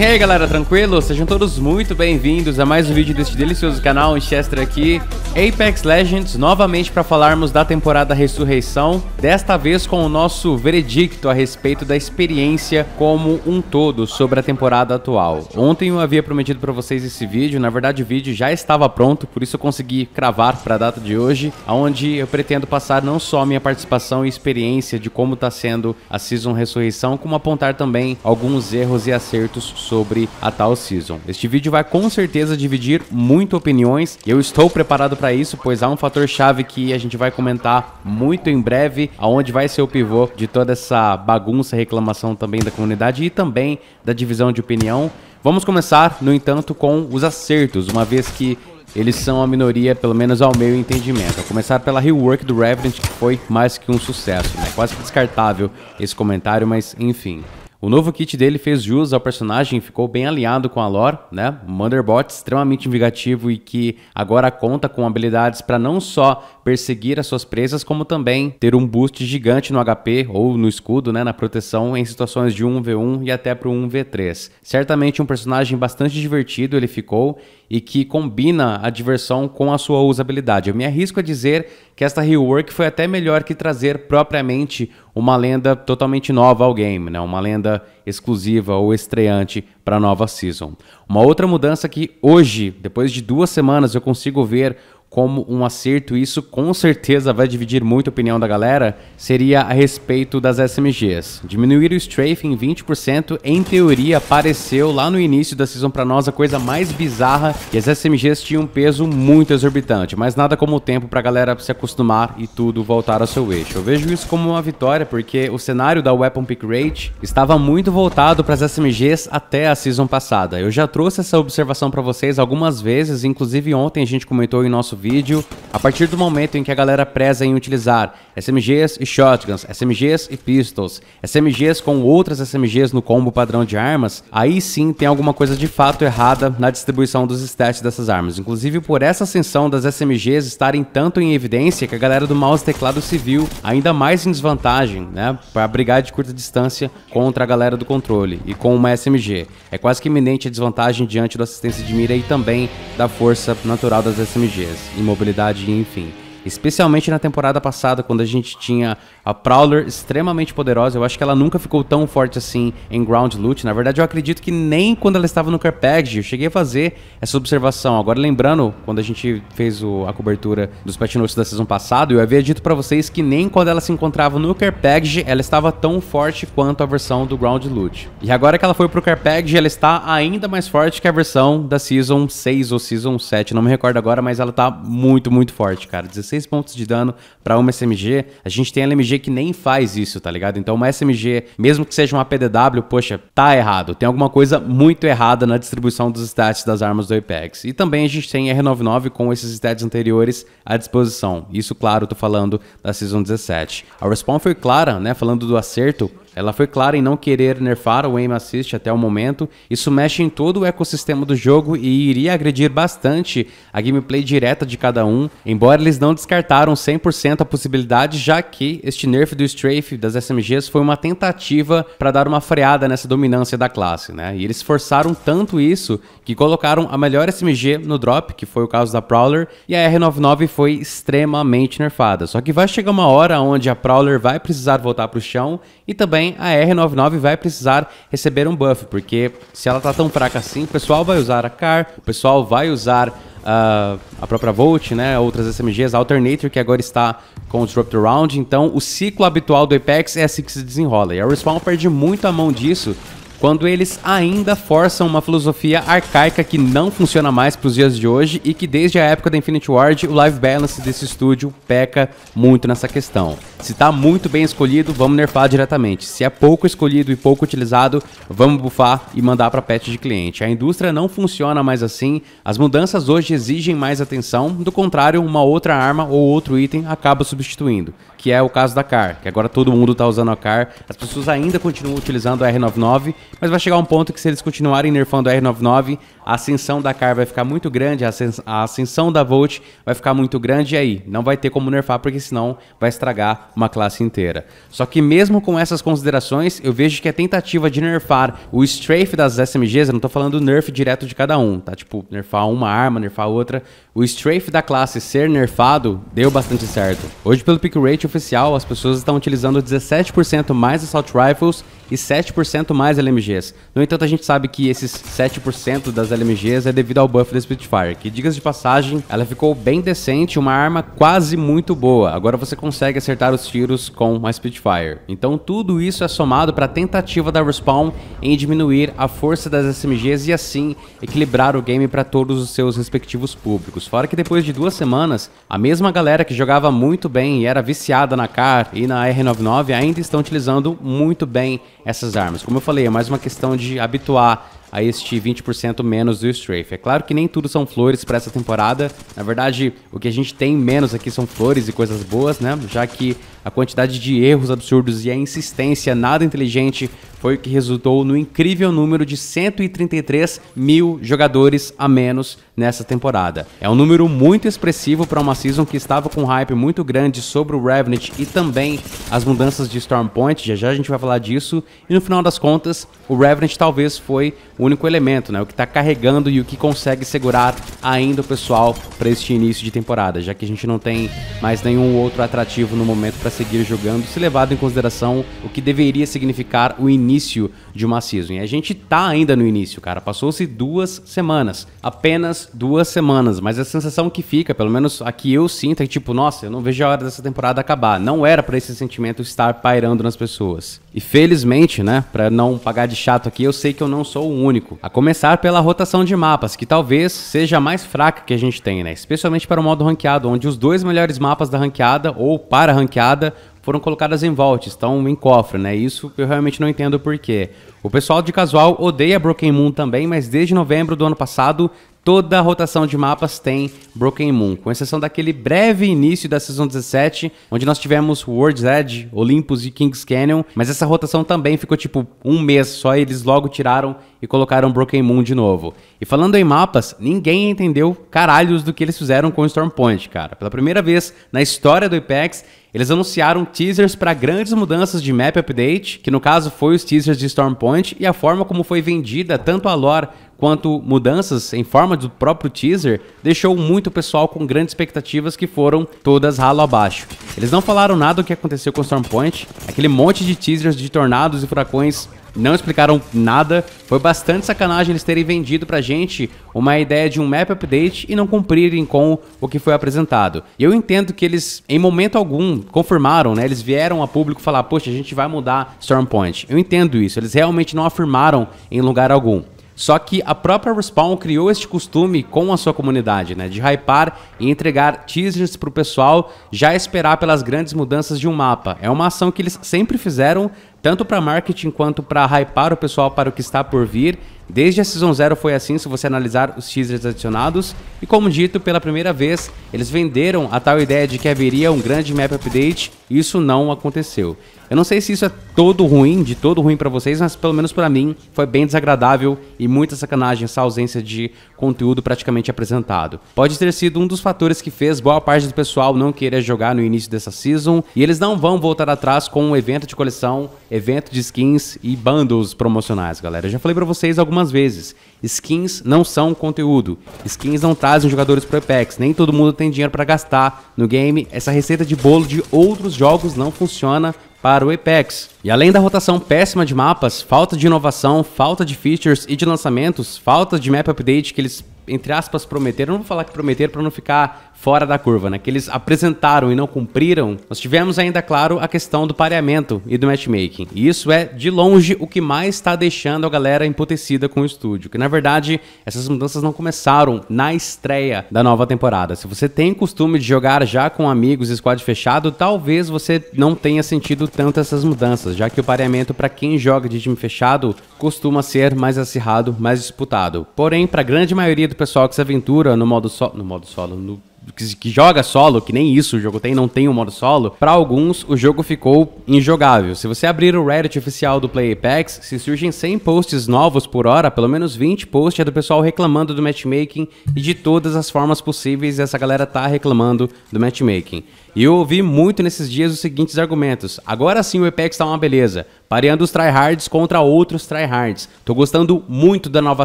E aí galera, tranquilo? Sejam todos muito bem-vindos a mais um vídeo deste delicioso canal Chester aqui, Apex Legends, novamente para falarmos da temporada Ressurreição, desta vez com o nosso veredicto a respeito da experiência como um todo sobre a temporada atual. Ontem eu havia prometido para vocês esse vídeo, na verdade o vídeo já estava pronto, por isso eu consegui cravar para a data de hoje, onde eu pretendo passar não só minha participação e experiência de como está sendo a Season Ressurreição, como apontar também alguns erros e acertos sobre a tal season. Este vídeo vai com certeza dividir muito opiniões e eu estou preparado para isso, pois há um fator chave que a gente vai comentar muito em breve, aonde vai ser o pivô de toda essa bagunça, reclamação também da comunidade e também da divisão de opinião. Vamos começar, no entanto, com os acertos, uma vez que eles são a minoria, pelo menos ao meu entendimento. A começar pela rework do Revenant, que foi mais que um sucesso, né? Quase descartável esse comentário, mas enfim. O novo kit dele fez jus ao personagem e ficou bem alinhado com a lore, né? Um Motherbots extremamente invigativo e que agora conta com habilidades para não só perseguir as suas presas, como também ter um boost gigante no HP ou no escudo, né? Na proteção em situações de 1v1 e até para 1v3. Certamente um personagem bastante divertido ele ficou e que combina a diversão com a sua usabilidade. Eu me arrisco a dizer que esta rework foi até melhor que trazer propriamente uma lenda totalmente nova ao game, né? uma lenda exclusiva ou estreante para a nova season. Uma outra mudança que hoje, depois de duas semanas, eu consigo ver como um acerto, isso com certeza vai dividir muito a opinião da galera, seria a respeito das SMGs. Diminuir o strafe em 20%, em teoria, pareceu lá no início da season para nós a coisa mais bizarra, e as SMGs tinham um peso muito exorbitante, mas nada como o tempo para a galera se acostumar e tudo voltar ao seu eixo. Eu vejo isso como uma vitória, porque o cenário da Weapon Pick Rate estava muito voltado para as SMGs até a season passada. Eu já trouxe essa observação para vocês algumas vezes, inclusive ontem a gente comentou em nosso vídeo, a partir do momento em que a galera preza em utilizar SMGs e shotguns, SMGs e pistols, SMGs com outras SMGs no combo padrão de armas, aí sim tem alguma coisa de fato errada na distribuição dos stats dessas armas. Inclusive por essa ascensão das SMGs estarem tanto em evidência que a galera do mouse teclado civil ainda mais em desvantagem, né, para brigar de curta distância contra a galera do controle e com uma SMG. É quase que iminente a desvantagem diante da assistência de mira e também da força natural das SMGs, imobilidade e enfim especialmente na temporada passada, quando a gente tinha a Prowler, extremamente poderosa, eu acho que ela nunca ficou tão forte assim em ground loot. Na verdade, eu acredito que nem quando ela estava no Carpaggio. Eu cheguei a fazer essa observação. Agora, lembrando, quando a gente fez o, a cobertura dos patch notes da season passada, eu havia dito para vocês que nem quando ela se encontrava no Carpaggio, ela estava tão forte quanto a versão do ground loot. E agora que ela foi pro Carpaggio, ela está ainda mais forte que a versão da Season 6 ou Season 7. Não me recordo agora, mas ela tá muito, muito forte, cara. 16 pontos de dano para uma SMG. A gente tem a LMG que nem faz isso, tá ligado? Então uma SMG, mesmo que seja uma PDW, poxa, tá errado. Tem alguma coisa muito errada na distribuição dos stats das armas do Apex. E também a gente tem R99 com esses stats anteriores à disposição. Isso, claro, tô falando da Season 17. A respawn foi clara, né? Falando do acerto, ela foi clara em não querer nerfar o aim assist até o momento. Isso mexe em todo o ecossistema do jogo e iria agredir bastante a gameplay direta de cada um, embora eles não descartaram 100% a possibilidade, já que este nerf do strafe das SMGs foi uma tentativa para dar uma freada nessa dominância da classe, né? E eles forçaram tanto isso que colocaram a melhor SMG no drop, que foi o caso da Prowler, e a R99 foi extremamente nerfada. Só que vai chegar uma hora onde a Prowler vai precisar voltar para o chão e também a R99 vai precisar receber um buff, porque se ela tá tão fraca assim, o pessoal vai usar a CAR, o pessoal vai usar Uh, a própria Volt, né, outras SMGs, a Alternator, que agora está com o Disruptor Round. Então, o ciclo habitual do Apex é assim que se desenrola. E a Respawn perde muito a mão disso quando eles ainda forçam uma filosofia arcaica que não funciona mais para os dias de hoje e que desde a época da Infinity Ward o live balance desse estúdio peca muito nessa questão. Se está muito bem escolhido, vamos nerfar diretamente. Se é pouco escolhido e pouco utilizado, vamos bufar e mandar para patch de cliente. A indústria não funciona mais assim, as mudanças hoje exigem mais atenção, do contrário, uma outra arma ou outro item acaba substituindo, que é o caso da CAR, que agora todo mundo está usando a CAR, as pessoas ainda continuam utilizando a R99 mas vai chegar um ponto que se eles continuarem nerfando a R99, a ascensão da Car vai ficar muito grande, a ascensão da Volt vai ficar muito grande e aí não vai ter como nerfar porque senão vai estragar uma classe inteira. Só que mesmo com essas considerações, eu vejo que a tentativa de nerfar o strafe das SMGs, eu não estou falando nerf direto de cada um, tá? Tipo, nerfar uma arma, nerfar outra. O strafe da classe ser nerfado deu bastante certo. Hoje pelo pick rate oficial, as pessoas estão utilizando 17% mais assault rifles e 7% mais LMGs. No entanto, a gente sabe que esses 7% das LMGs é devido ao buff da Spitfire, que, digas de passagem, ela ficou bem decente, uma arma quase muito boa. Agora você consegue acertar os tiros com a Spitfire. Então tudo isso é somado para a tentativa da Respawn em diminuir a força das SMGs e assim equilibrar o game para todos os seus respectivos públicos. Fora que depois de duas semanas, a mesma galera que jogava muito bem e era viciada na CAR e na R99 ainda estão utilizando muito bem essas armas. Como eu falei, é mais uma questão de habituar a este 20% menos do Strafe. É claro que nem tudo são flores para essa temporada. Na verdade, o que a gente tem menos aqui são flores e coisas boas, né? Já que a quantidade de erros absurdos e a insistência nada inteligente foi o que resultou no incrível número de 133 mil jogadores a menos nessa temporada. É um número muito expressivo para uma season que estava com um hype muito grande sobre o Revenant e também as mudanças de Stormpoint, já já a gente vai falar disso, e no final das contas, o Revenant talvez foi o único elemento, né? O que está carregando e o que consegue segurar ainda o pessoal para este início de temporada, já que a gente não tem mais nenhum outro atrativo no momento para seguir jogando, se levado em consideração o que deveria significar o início de uma season. E a gente tá ainda no início, cara. Passou-se duas semanas. Apenas duas semanas. Mas a sensação que fica, pelo menos a que eu sinto, é que, tipo, nossa, eu não vejo a hora dessa temporada acabar. Não era para esse sentimento estar pairando nas pessoas. E felizmente, né, para não pagar de chato aqui, eu sei que eu não sou o único. A começar pela rotação de mapas, que talvez seja a mais fraca que a gente tem, né? Especialmente para o modo ranqueado, onde os dois melhores mapas da ranqueada ou para ranqueada foram colocadas em vault, estão em cofre, né? Isso eu realmente não entendo por quê. O pessoal de casual odeia Broken Moon também, mas desde novembro do ano passado Toda a rotação de mapas tem Broken Moon, com exceção daquele breve início da Season 17, onde nós tivemos World's Edge, Olympus e King's Canyon, mas essa rotação também ficou tipo um mês só eles logo tiraram e colocaram Broken Moon de novo. E falando em mapas, ninguém entendeu caralhos do que eles fizeram com Storm Point, cara. Pela primeira vez na história do Apex, eles anunciaram teasers para grandes mudanças de map update, que no caso foi os teasers de Storm Point e a forma como foi vendida tanto a lore quanto mudanças em forma do próprio teaser, deixou muito pessoal com grandes expectativas que foram todas ralo abaixo. Eles não falaram nada do que aconteceu com Storm Point, aquele monte de teasers de tornados e furacões não explicaram nada. Foi bastante sacanagem eles terem vendido pra gente uma ideia de um map update e não cumprirem com o que foi apresentado. E eu entendo que eles, em momento algum, confirmaram, né? Eles vieram a público falar, poxa, a gente vai mudar Storm Point. Eu entendo isso, eles realmente não afirmaram em lugar algum. Só que a própria Respawn criou este costume com a sua comunidade, né? De hypar e entregar teasers pro pessoal já esperar pelas grandes mudanças de um mapa. É uma ação que eles sempre fizeram, tanto para marketing quanto para hypar o pessoal para o que está por vir. Desde a Season Zero foi assim, se você analisar os teasers adicionados. E como dito, pela primeira vez, eles venderam a tal ideia de que haveria um grande map update, e isso não aconteceu. Eu não sei se isso é todo ruim, de todo ruim para vocês, mas pelo menos para mim foi bem desagradável e muita sacanagem essa ausência de conteúdo praticamente apresentado. Pode ter sido um dos fatores que fez boa parte do pessoal não querer jogar no início dessa season e eles não vão voltar atrás com um evento de coleção, evento de skins e bundles promocionais, galera. Eu já falei para vocês algumas vezes, skins não são conteúdo. Skins não trazem jogadores pro Apex, nem todo mundo tem dinheiro para gastar no game. Essa receita de bolo de outros jogos não funciona para o Apex. E além da rotação péssima de mapas, falta de inovação, falta de features e de lançamentos, falta de map update que eles entre aspas prometeram, não vou falar que prometeram para não ficar fora da curva, né? Que eles apresentaram e não cumpriram. Nós tivemos ainda, claro, a questão do pareamento e do matchmaking. E isso é, de longe, o que mais está deixando a galera emputecida com o estúdio. Que, na verdade, essas mudanças não começaram na estreia da nova temporada. Se você tem costume de jogar já com amigos e squad fechado, talvez você não tenha sentido tanto essas mudanças, já que o pareamento para quem joga de time fechado costuma ser mais acirrado, mais disputado. Porém, para a grande maioria do pessoal que se aventura no modo, so no modo solo, no que, que, joga solo, que nem isso o jogo tem, não tem um modo solo, para alguns o jogo ficou injogável. Se você abrir o Reddit oficial do Play Apex, se surgem 100 posts novos por hora, pelo menos 20 posts é do pessoal reclamando do matchmaking e de todas as formas possíveis essa galera tá reclamando do matchmaking. E eu ouvi muito nesses dias os seguintes argumentos. Agora sim o Apex tá uma beleza, pareando os tryhards contra outros tryhards. Tô gostando muito da nova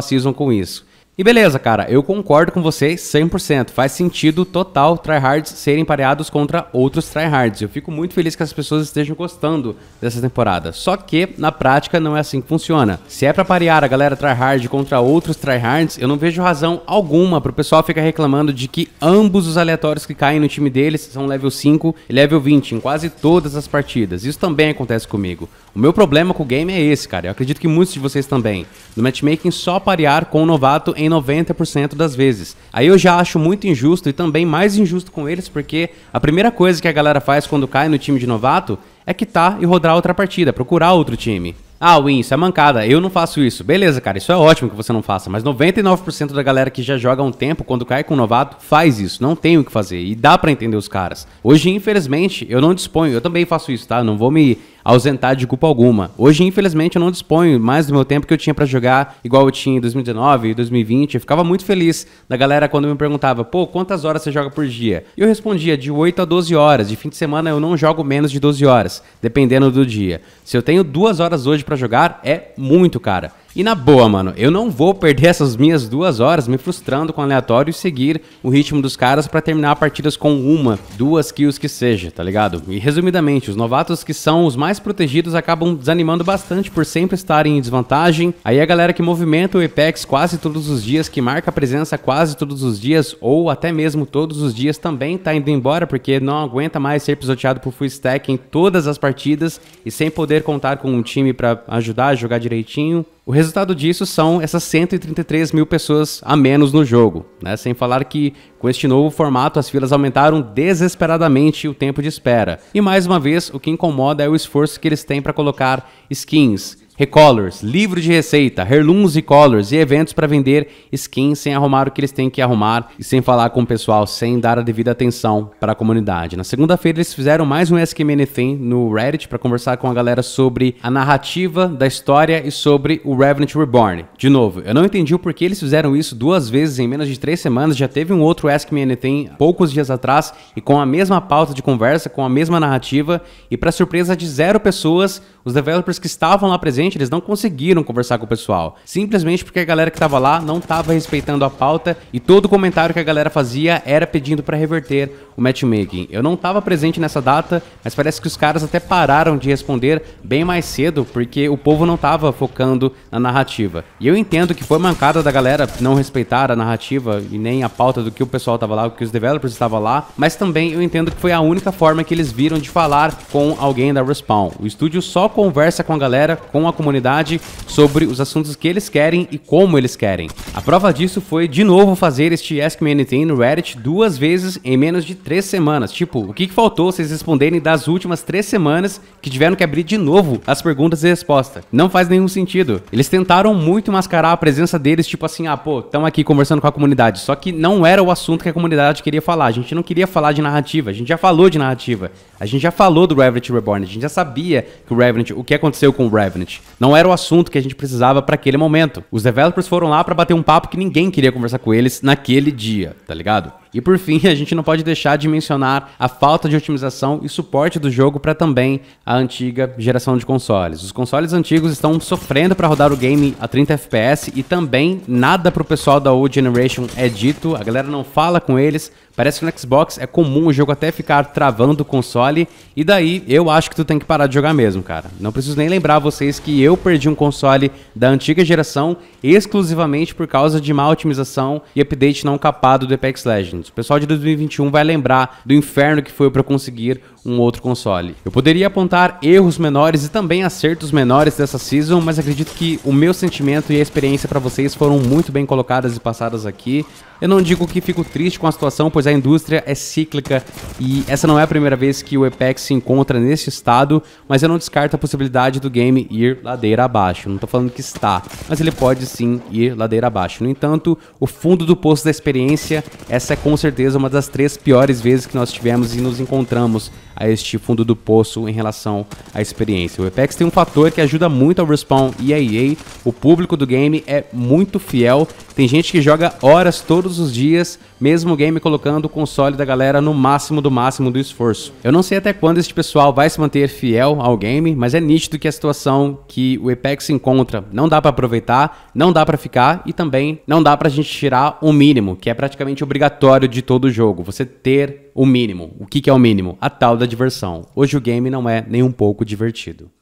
season com isso. E beleza, cara, eu concordo com você 100%. Faz sentido total tryhards serem pareados contra outros tryhards. Eu fico muito feliz que as pessoas estejam gostando dessa temporada. Só que, na prática, não é assim que funciona. Se é pra parear a galera tryhard contra outros tryhards, eu não vejo razão alguma pro pessoal ficar reclamando de que ambos os aleatórios que caem no time deles são level 5 e level 20 em quase todas as partidas. Isso também acontece comigo. O meu problema com o game é esse, cara. Eu acredito que muitos de vocês também. No matchmaking, só parear com o novato em em 90% das vezes. Aí eu já acho muito injusto e também mais injusto com eles, porque a primeira coisa que a galera faz quando cai no time de novato é quitar e rodar outra partida, procurar outro time. Ah, Win, isso é mancada, eu não faço isso. Beleza, cara, isso é ótimo que você não faça, mas 99% da galera que já joga há um tempo, quando cai com um novato, faz isso, não tem o que fazer, e dá para entender os caras. Hoje, infelizmente, eu não disponho, eu também faço isso, tá? não vou me ausentar de culpa alguma. Hoje, infelizmente, eu não disponho mais do meu tempo que eu tinha para jogar igual eu tinha em 2019 e 2020. Eu ficava muito feliz da galera quando me perguntava, pô, quantas horas você joga por dia? E eu respondia de 8 a 12 horas. De fim de semana eu não jogo menos de 12 horas, dependendo do dia. Se eu tenho duas horas hoje para jogar, é muito, cara. E na boa, mano, eu não vou perder essas minhas duas horas me frustrando com aleatório e seguir o ritmo dos caras para terminar partidas com uma, duas kills que seja, tá ligado? E resumidamente, os novatos que são os mais protegidos acabam desanimando bastante por sempre estarem em desvantagem. Aí a galera que movimenta o Apex quase todos os dias, que marca presença quase todos os dias, ou até mesmo todos os dias também tá indo embora porque não aguenta mais ser pisoteado por full stack em todas as partidas e sem poder contar com um time para ajudar a jogar direitinho. O resultado disso são essas 133 mil pessoas a menos no jogo, né? sem falar que com este novo formato as filas aumentaram desesperadamente o tempo de espera. E mais uma vez, o que incomoda é o esforço que eles têm para colocar skins, Recolors, livro de receita, heirlooms colors e eventos para vender skins sem arrumar o que eles têm que arrumar e sem falar com o pessoal, sem dar a devida atenção para a comunidade. Na segunda-feira eles fizeram mais um Ask Me Anything no Reddit para conversar com a galera sobre a narrativa da história e sobre o Revenant Reborn. De novo, eu não entendi o porquê eles fizeram isso duas vezes em menos de três semanas. Já teve um outro Ask Me Anything poucos dias atrás e com a mesma pauta de conversa, com a mesma narrativa e para surpresa de zero pessoas, os developers que estavam lá presentes eles não conseguiram conversar com o pessoal. Simplesmente porque a galera que tava lá não tava respeitando a pauta e todo comentário que a galera fazia era pedindo para reverter o matchmaking. Eu não tava presente nessa data, mas parece que os caras até pararam de responder bem mais cedo porque o povo não tava focando na narrativa. E eu entendo que foi mancada da galera não respeitar a narrativa e nem a pauta do que o pessoal tava lá, o que os developers estavam lá, mas também eu entendo que foi a única forma que eles viram de falar com alguém da Respawn. O estúdio só conversa com a galera com a comunidade sobre os assuntos que eles querem e como eles querem. A prova disso foi, de novo, fazer este Ask Me Anything no Reddit duas vezes em menos de três semanas. Tipo, o que, faltou vocês responderem das últimas três semanas que tiveram que abrir de novo as perguntas e respostas? Não faz nenhum sentido. Eles tentaram muito mascarar a presença deles, tipo assim, ah, pô, estamos aqui conversando com a comunidade. Só que não era o assunto que a comunidade queria falar. A gente não queria falar de narrativa, a gente já falou de narrativa. A gente já falou do Revenant Reborn, a gente já sabia que o Revenant, o que aconteceu com o Revenant. Não era o assunto que a gente precisava para aquele momento. Os developers foram lá para bater um papo que ninguém queria conversar com eles naquele dia, tá ligado? E por fim, a gente não pode deixar de mencionar a falta de otimização e suporte do jogo para também a antiga geração de consoles. Os consoles antigos estão sofrendo para rodar o game a 30 FPS e também nada para o pessoal da old generation é dito, a galera não fala com eles. Parece que no Xbox é comum o jogo até ficar travando o console e daí eu acho que tu tem que parar de jogar mesmo, cara. Não preciso nem lembrar vocês que eu perdi um console da antiga geração exclusivamente por causa de má otimização e update não capado do Apex Legends anos. O pessoal de 2021 vai lembrar do inferno que foi para conseguir um outro console. Eu poderia apontar erros menores e também acertos menores dessa season, mas acredito que o meu sentimento e a experiência para vocês foram muito bem colocadas e passadas aqui. Eu não digo que fico triste com a situação, pois a indústria é cíclica e essa não é a primeira vez que o Apex se encontra neste estado, mas eu não descarto a possibilidade do game ir ladeira abaixo. Não estou falando que está, mas ele pode sim ir ladeira abaixo. No entanto, o fundo do poço da experiência, essa é com certeza uma das três piores vezes que nós tivemos e nos encontramos a este fundo do poço em relação à experiência. O Apex tem um fator que ajuda muito ao Respawn e a EA. O público do game é muito fiel tem gente que joga horas todos os dias, mesmo o game colocando o console da galera no máximo do máximo do esforço. Eu não sei até quando este pessoal vai se manter fiel ao game, mas é nítido que a situação que o Apex se encontra não dá para aproveitar, não dá para ficar e também não dá pra gente tirar o mínimo, que é praticamente obrigatório de todo jogo. Você ter o mínimo. O que, que é o mínimo? A tal da diversão. Hoje o game não é nem um pouco divertido.